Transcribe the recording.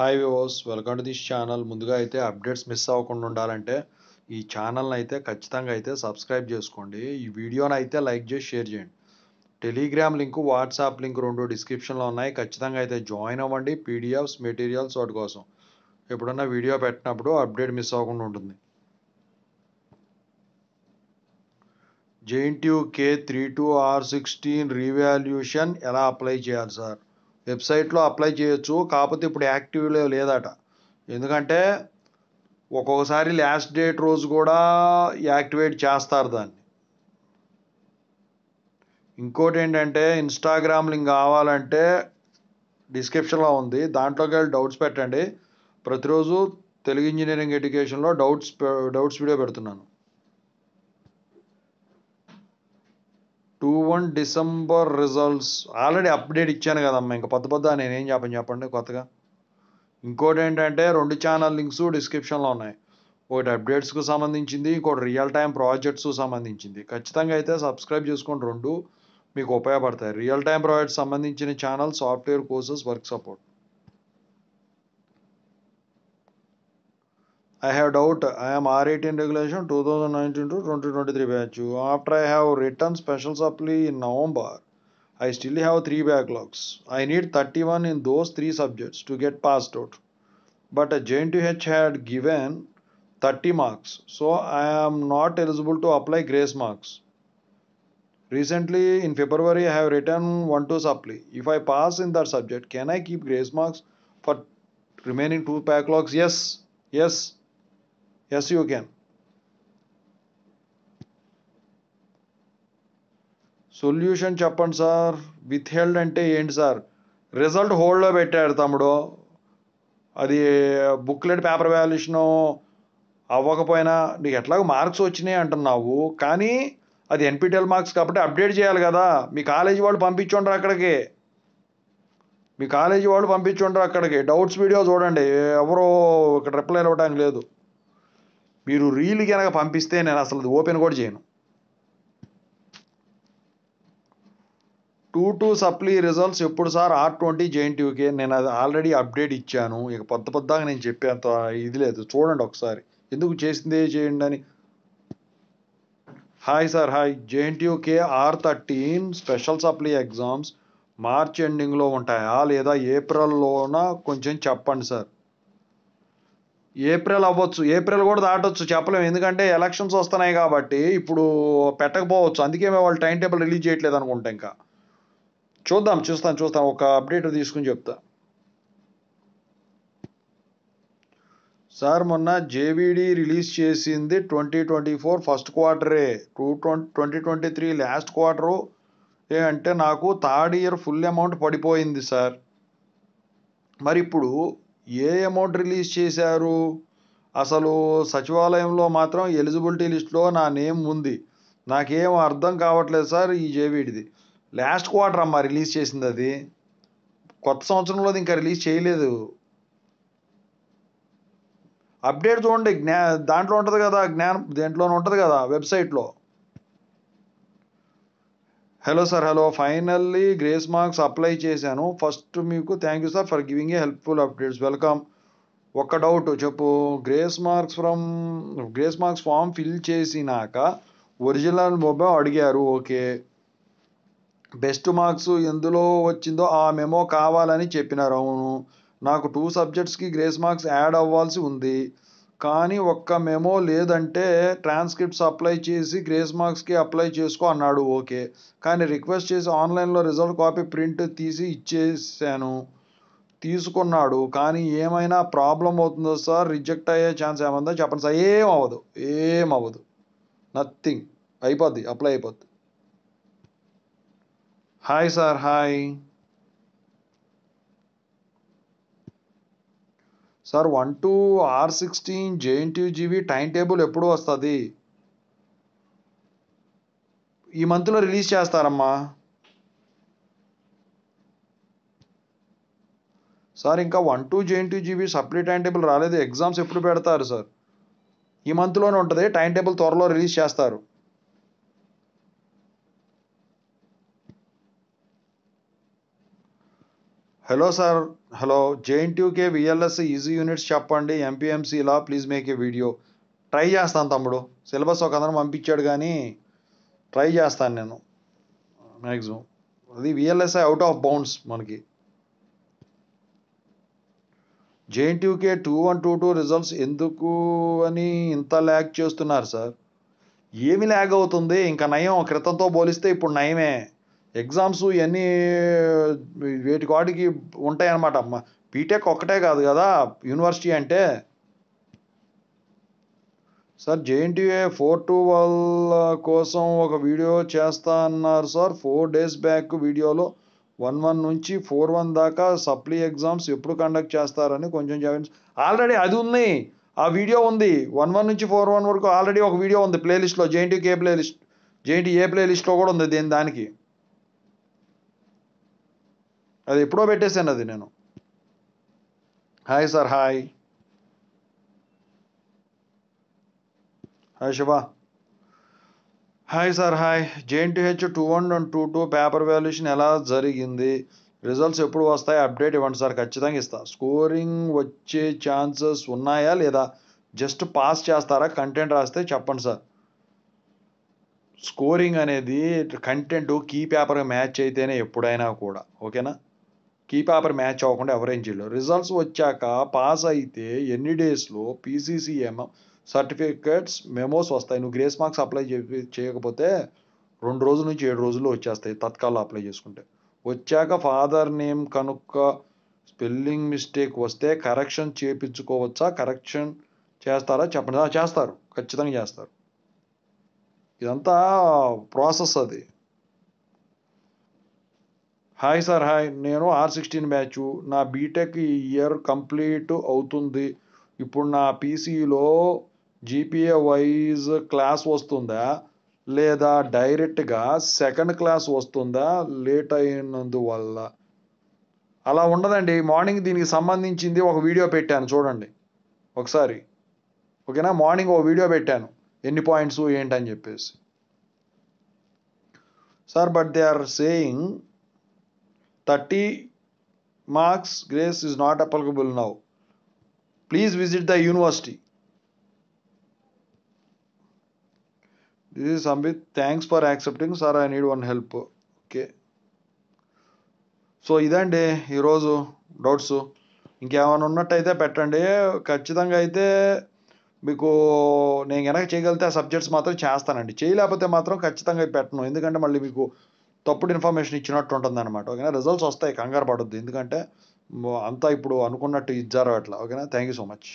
Hi వివోస్ welcome to this channel ముందుగా అయితే అప్డేట్స్ మిస్ అవ్వకుండా ఉండాలంటే ఈ ఛానల్ని అయితే ఖచ్చితంగా అయితే సబ్స్క్రైబ్ చేసుకోండి ఈ వీడియోని అయితే లైక్ చేసి షేర్ చేయండి టెలిగ్రామ్ లింక్ వాట్సాప్ లింక్ రెండు డిస్క్రిప్షన్లో ఉన్నాయి ఖచ్చితంగా అయితే జాయిన్ అవ్వండి పీడిఎఫ్స్ మెటీరియల్స్ వాటి కోసం ఎప్పుడన్నా వీడియో పెట్టినప్పుడు అప్డేట్ మిస్ అవ్వకుండా ఉంటుంది JNTU K three two R sixteen revaluation ఎలా అప్లై చేయాలి సార్ వెబ్సైట్లో అప్లై చేయొచ్చు కాకపోతే ఇప్పుడు యాక్టివ్లో లేదట ఎందుకంటే ఒక్కొక్కసారి లాస్ట్ డేట్ రోజు కూడా యాక్టివేట్ చేస్తారు దాన్ని ఇంకోటి ఏంటంటే ఇన్స్టాగ్రామ్ లింక్ కావాలంటే డిస్క్రిప్షన్లో ఉంది దాంట్లోకి వెళ్ళి డౌట్స్ పెట్టండి ప్రతిరోజు తెలుగు ఇంజనీరింగ్ ఎడ్యుకేషన్లో డౌట్స్ డౌట్స్ వీడియో పెడుతున్నాను two one December results already update ఇచ్చాను కదమ్మా ఇంకా పొద్దు పొద్దు నేనేం చెప్పను చెప్పండి కొత్తగా ఇంకోటి ఏంటంటే రెండు ఛానల్ లింక్స్ డిస్క్రిప్షన్లో ఉన్నాయి ఒకటి అప్డేట్స్కు సంబంధించింది ఇంకోటి రియల్ టైం ప్రాజెక్ట్స్ సంబంధించింది ఖచ్చితంగా అయితే సబ్స్క్రైబ్ చేసుకోండి రెండు మీకు ఉపయోగపడతాయి రియల్ టైం ప్రాజెక్ట్స్ సంబంధించిన channel software courses work support I have doubt I am R18 regulation 2019 to 2023 batch. After I have written special supply in November, I still have 3 backlogs. I need 31 in those 3 subjects to get passed out. But JNTH had given 30 marks, so I am not eligible to apply grace marks. Recently in February I have written 1 to supply. If I pass in that subject, can I keep grace marks for remaining 2 backlogs? Yes. Yes. Yes, you can. Solution చెప్పండి sir withheld అంటే ఏంటి sir result హోల్డ్లో పెట్టాడు తమ్ముడు అది booklet paper valuation అవ్వకపోయినా నీకు ఎట్లాగో marks వచ్చినాయి అంటున్నావు కానీ అది ఎన్పిటిఎల్ మార్క్స్ e కాబట్టి అప్డేట్ చేయాలి కదా మీ కాలేజీ వాళ్ళు పంపించుండ్రు అక్కడికి మీ కాలేజీ వాళ్ళు పంపించుండ్రు అక్కడికి డౌట్స్ వీడియో చూడండి ఎవరో ఇక్కడ రిప్లై ఇవ్వడానికి లేదు మీరు రీల్ కనుక పంపిస్తే నేను అసలు ఓపెన్ కూడా చేయను టూ టూ సప్లీ రిజల్ట్స్ ఎప్పుడు సార్ ఆర్ ట్వంటీ జేఎన్టీయూకే నేను అది ఆల్రెడీ అప్డేట్ ఇచ్చాను ఇక పెద్ద పెద్దగా నేను చెప్పేంత ఇది లేదు చూడండి ఒకసారి ఎందుకు చేసిందే చేయండి అని hi sir hi UK R thirteen special supply exams March ఎండింగ్లో ఉంటాయా లేదా ఏప్రిల్లోనా కొంచెం చెప్పండి సార్ ఏప్రిల్ అవ్వచ్చు ఏప్రిల్ కూడా దాటొచ్చు చెప్పలేము ఎందుకంటే ఎలక్షన్స్ వస్తున్నాయి కాబట్టి ఇప్పుడు పెట్టకపోవచ్చు అందుకే వాళ్ళు టైం టేబుల్ రిలీజ్ చేయట్లేదు అనుకుంటా ఇంకా చూద్దాం చూస్తాం చూస్తాం ఒక అప్డేట్ తీసుకుని చెప్తా సార్ మొన్న జేవీడీ రిలీజ్ చేసింది ట్వంటీ ట్వంటీ ఫోర్ ఫస్ట్ క్వార్టరే two twenty twenty twenty three last quarter ఏ అంటే నాకు థర్డ్ ఇయర్ ఫుల్ అమౌంట్ పడిపోయింది సార్ మరి ఇప్పుడు ఏ అమౌంట్ రిలీజ్ చేశారు అసలు సచివాలయంలో మాత్రం ఎలిజిబిలిటీ లిస్ట్లో నా నేమ్ ఉంది నాకేం అర్థం కావట్లేదు సార్ ఈ జేబీడిది లాస్ట్ క్వార్టర్ అమ్మా రిలీజ్ చేసింది అది కొత్త సంవత్సరంలో ఇంకా రిలీజ్ చేయలేదు అప్డేట్ చూడండి జ్ఞా దాంట్లో ఉంటుంది కదా జ్ఞానం దేంట్లోనే ఉంటుంది కదా వెబ్సైట్లో hello sir hello finally grace marks apply చేశాను ఫస్ట్ మీకు thank you sir for giving a helpful updates welcome ఒక్క డౌట్ చెప్పు grace marks from grace marks form fill చేసినాక ఒరిజినల్ మొబైల్ అడిగారు ఓకే బెస్ట్ మార్క్స్ ఎందులో వచ్చిందో ఆ మెమో కావాలని చెప్పినారు అవును నాకు టూ సబ్జెక్ట్స్కి గ్రేస్ మార్క్స్ యాడ్ అవ్వాల్సి ఉంది కానీ ఒక్క మెమో లేదంటే ట్రాన్స్క్రిప్ట్స్ అప్లై చేసి గ్రేస్ మార్క్స్కి అప్లై చేసుకో అన్నాడు ఓకే కానీ రిక్వెస్ట్ చేసి ఆన్లైన్లో రిజల్ట్ కాపీ ప్రింట్ తీసి ఇచ్చేసాను తీసుకున్నాడు కానీ ఏమైనా ప్రాబ్లం అవుతుందో సార్ రిజెక్ట్ అయ్యే ఛాన్స్ ఏమందో చెప్పండి సార్ ఏం అవ్వదు ఏం అవ్వదు నథింగ్ అయిపోద్ది అప్లై అయిపోద్ది hi sir hi sir one two R sixteen JNTUGV time table ఎప్పుడు వస్తుంది ఈ మంత్లో రిలీజ్ చేస్తారమ్మా సార్ ఇంకా one two GB supply time table రాలేదు ఎగ్జామ్స్ ఎప్పుడు పెడతారు సార్ ఈ మంత్లోనే ఉంటుంది టైం టేబుల్ త్వరలో రిలీజ్ చేస్తారు hello sir hello JNTUK VLS easy units చెప్పండి ఎంపీఎంసీలా please make a video try చేస్తాను తమ్ముడు సిలబస్ ఒక అందరం పంపించాడు కానీ ట్రై చేస్తాను నేను మ్యాక్సిమం అది విఎల్ఎస్ఐ అవుట్ ఆఫ్ బౌండ్స్ మనకి JNTUK two one two two results ఎందుకు అని ఇంత ల్యాగ్ చేస్తున్నారు సార్ ఏమి ల్యాగ్ అవుతుంది ఇంకా నయం క్రితంతో పోలిస్తే ఇప్పుడు నయమే ఎగ్జామ్స్ ఇవన్నీ వేటి కాటికి ఉంటాయన్నమాట బీటెక్ ఒక్కటే కాదు కదా యూనివర్సిటీ అంటే సార్ జేఎన్టీఏ ఫోర్ టూ వల్ కోసం ఒక వీడియో చేస్తా అన్నారు సార్ ఫోర్ డేస్ బ్యాక్ వీడియోలో వన్ వన్ నుంచి ఫోర్ వన్ దాకా సప్లీ ఎగ్జామ్స్ ఎప్పుడు కండక్ట్ చేస్తారని కొంచెం చెప్పండి ఆల్రెడీ అది ఉంది ఆ వీడియో ఉంది వన్ వన్ నుంచి ఫోర్ వన్ వరకు ఆల్రెడీ ఒక వీడియో ఉంది ప్లేలిస్ట్లో జేఎన్టీకే ప్లేలిస్ట్ జేఎన్టీ ఏ ప్లేలిస్ట్లో కూడా ఉంది దీని దానికి అది ఎప్పుడో పెట్టేశాను అది నేను hi sir hi hi Shiva hi sir hi JNTH two one and two two paper valuation ఎలా జరిగింది రిజల్ట్స్ ఎప్పుడు వస్తాయి అప్డేట్ ఇవ్వండి సార్ ఖచ్చితంగా ఇస్తా స్కోరింగ్ వచ్చే ఛాన్సెస్ ఉన్నాయా లేదా జస్ట్ పాస్ చేస్తారా కంటెంట్ రాస్తే చెప్పండి సార్ స్కోరింగ్ అనేది కంటెంట్ కీ పేపర్ మ్యాచ్ అయితేనే ఎప్పుడైనా కూడా ఓకేనా కీపాపర్ మ్యాచ్ అవ్వకుండా అవరేంజ్లో రిజల్ట్స్ వచ్చాక పాస్ అయితే ఎన్ని డేస్లో పీసీసీఎం సర్టిఫికేట్స్ మెమోస్ వస్తాయి నువ్వు గ్రేస్ మార్క్స్ అప్లై చేయకపోతే రెండు రోజుల నుంచి ఏడు రోజుల్లో వచ్చేస్తాయి తత్కాలం అప్లై చేసుకుంటే వచ్చాక ఫాదర్ నేమ్ కనుక్క స్పెల్లింగ్ మిస్టేక్ వస్తే కరెక్షన్ చేపించుకోవచ్చా కరెక్షన్ చేస్తారా చెప్పండి చేస్తారు ఖచ్చితంగా చేస్తారు ఇదంతా ప్రాసెస్ అది హాయ్ సార్ హాయ్ నేను ఆర్ సిక్స్టీన్ బ్యాచ్ నా బీటెక్ ఈ ఇయర్ కంప్లీట్ అవుతుంది ఇప్పుడు నా పీసీలో జీపీఏ వైజ్ క్లాస్ వస్తుందా లేదా డైరెక్ట్గా సెకండ్ క్లాస్ వస్తుందా లేట్ అయినందువల్ల అలా ఉండదండి మార్నింగ్ దీనికి సంబంధించింది ఒక వీడియో పెట్టాను చూడండి ఒకసారి ఓకేనా మార్నింగ్ ఒక వీడియో పెట్టాను ఎన్ని పాయింట్స్ ఏంటని చెప్పేసి sir but they are saying 30 marks grace is not applicable now please visit the university this is Ambit thanks for accepting sir I need one help okay so ఇదండి ఈరోజు doubts ఇంకేమైనా ఉన్నట్టయితే పెట్టండి ఖచ్చితంగా అయితే మీకు నేను కనుక చేయగలిగితే ఆ సబ్జెక్ట్స్ మాత్రం చేస్తానండి చేయలేకపోతే మాత్రం ఖచ్చితంగా పెట్టను ఎందుకంటే మళ్ళీ మీకు తప్పుడు ఇన్ఫర్మేషన్ ఇచ్చినట్టు ఉంటుంది అనమాట ఓకేనా రిజల్ట్స్ వస్తాయి కంగారు పడద్దు ఎందుకంటే అంతా ఇప్పుడు అనుకున్నట్టు ఇచ్చారు అట్లా ఓకేనా థ్యాంక్ యూ సో మచ్